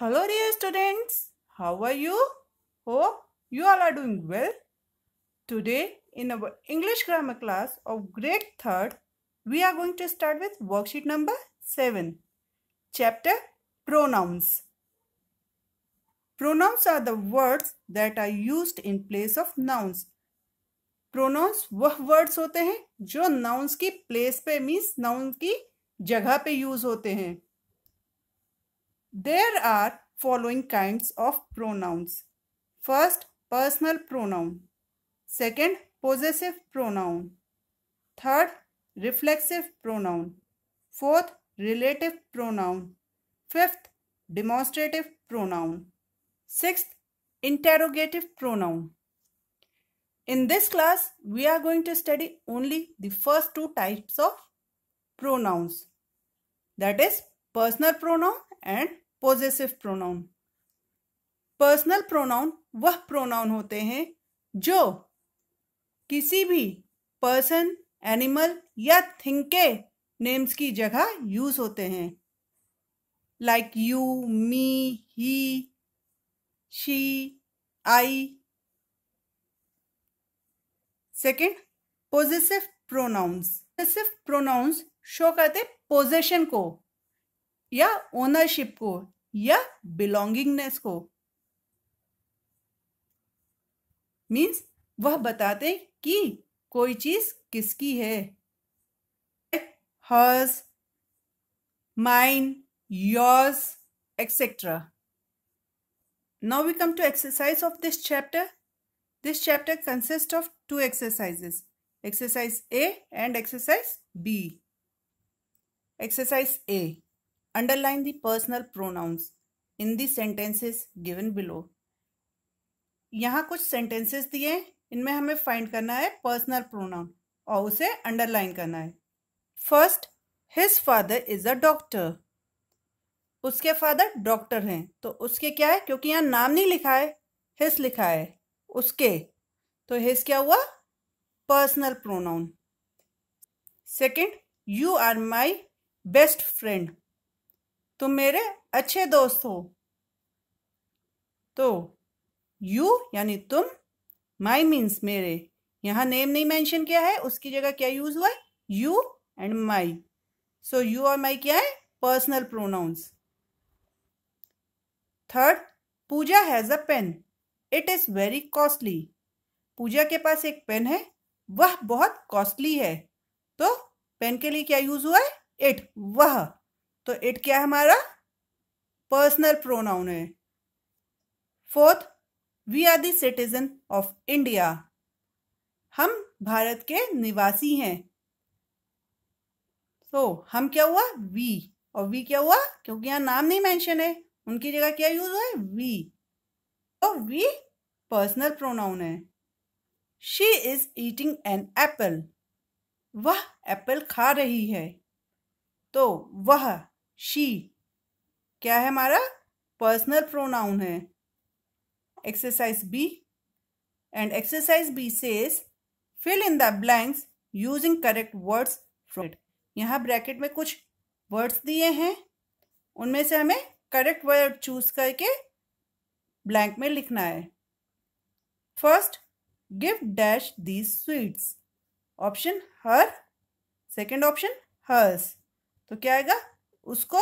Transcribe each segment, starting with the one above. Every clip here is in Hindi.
Hello dear students, how are you? Hope you all are doing well. Today in our English grammar class of grade 3rd, we are going to start with worksheet number 7, chapter pronouns. Pronouns are the words that are used in place of nouns. Pronouns वह वर्ड्स होते हैं जो नाउंस की प्लेस पे मीन्स नाउन की जगह पे यूज होते हैं There are following kinds of pronouns. First, personal pronoun. Second, possessive pronoun. Third, reflexive pronoun. Fourth, relative pronoun. Fifth, demonstrative pronoun. Sixth, interrogative pronoun. In this class, we are going to study only the first two types of pronouns. That is, personal pronoun and possessive pronoun personal pronoun वह प्रोनाउन होते हैं जो किसी भी पर्सन एनिमल या थिंग के नेम्स की जगह यूज होते हैं like you me he she I second possessive pronouns possessive pronouns show करते पोजेशन को या ओनरशिप को या बिलोंगिंगनेस को मीन्स वह बताते कि कोई चीज किसकी है hers mine yours etcetera now we come to exercise of this chapter this chapter consist of two exercises exercise A and exercise B exercise A Underline the personal pronouns in the sentences given below. यहाँ कुछ sentences दिए इनमें हमें find करना है personal pronoun और उसे underline करना है First, his father is a doctor. उसके फादर डॉक्टर हैं तो उसके क्या है क्योंकि यहाँ नाम नहीं लिखा है हिस लिखा है उसके तो हिस क्या हुआ personal pronoun second you are my best friend तुम मेरे अच्छे दोस्त हो तो यू यानी तुम माई मीन्स मेरे यहां नेम नहीं मेंशन किया है उसकी जगह क्या यूज हुआ है you and my so you और माई क्या है personal pronouns third Pooja has a pen it is very costly Pooja के पास एक पेन है वह बहुत कॉस्टली है तो पेन के लिए क्या यूज हुआ है इट वह तो इट क्या है हमारा पर्सनल प्रोनाउन है fourth we are citizen of India हम भारत के निवासी हैं सो so, हम क्या हुआ वी और वी क्या हुआ क्योंकि यहां नाम नहीं मेंशन है उनकी जगह क्या यूज हुआ है वी तो वी पर्सनल प्रोनाउन है she is eating an apple वह एप्पल खा रही है तो वह शी क्या है हमारा पर्सनल प्रोनाउन है exercise B and exercise B says fill in the blanks using correct words from it यहाँ ब्रैकेट में कुछ वर्ड्स दिए हैं उनमें से हमें करेक्ट वर्ड चूज करके ब्लैंक में लिखना है first give dash the sweets option her second option hers तो क्या आएगा उसको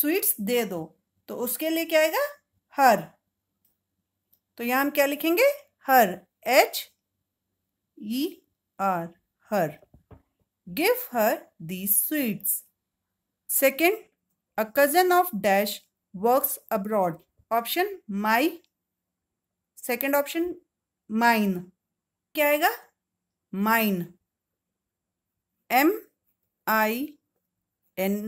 स्वीट्स दे दो तो उसके लिए क्या आएगा हर तो यहां हम क्या लिखेंगे her H E R her give her the sweets second a cousin of dash work abroad option my second option mine क्या आएगा mine M I N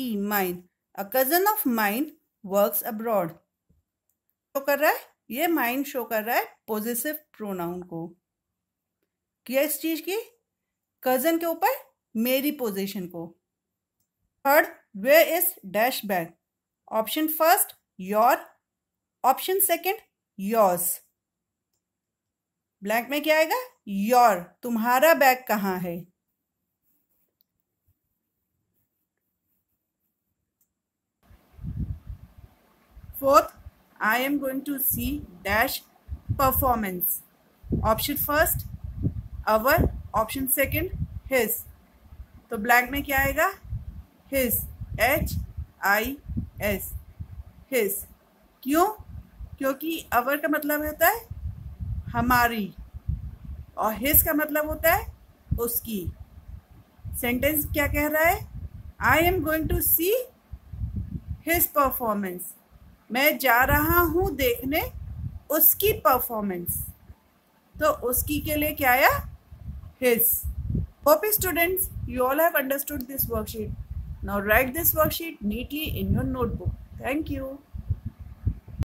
E mine. A cousin of mine works abroad show कर रहा है ये माइंड शो कर रहा है पॉजिटिव प्रोनाउन को किया इस चीज की कजन के ऊपर मेरी पोजिशन को third way is dash bag option first your option second yours blank में क्या आएगा योर तुम्हारा बैग कहाँ है Fourth, I am going to see dash performance. Option first, our. Option second, his. तो ब्लैंक में क्या आएगा his H I S his क्यों क्योंकि अवर का मतलब होता है हमारी और हिज का मतलब होता है उसकी सेंटेंस क्या कह रहा है I am going to see his performance मैं जा रहा हूँ देखने उसकी परफॉर्मेंस तो उसकी के लिए क्या आया his hope students you all have understood this worksheet now write this worksheet neatly in your notebook thank you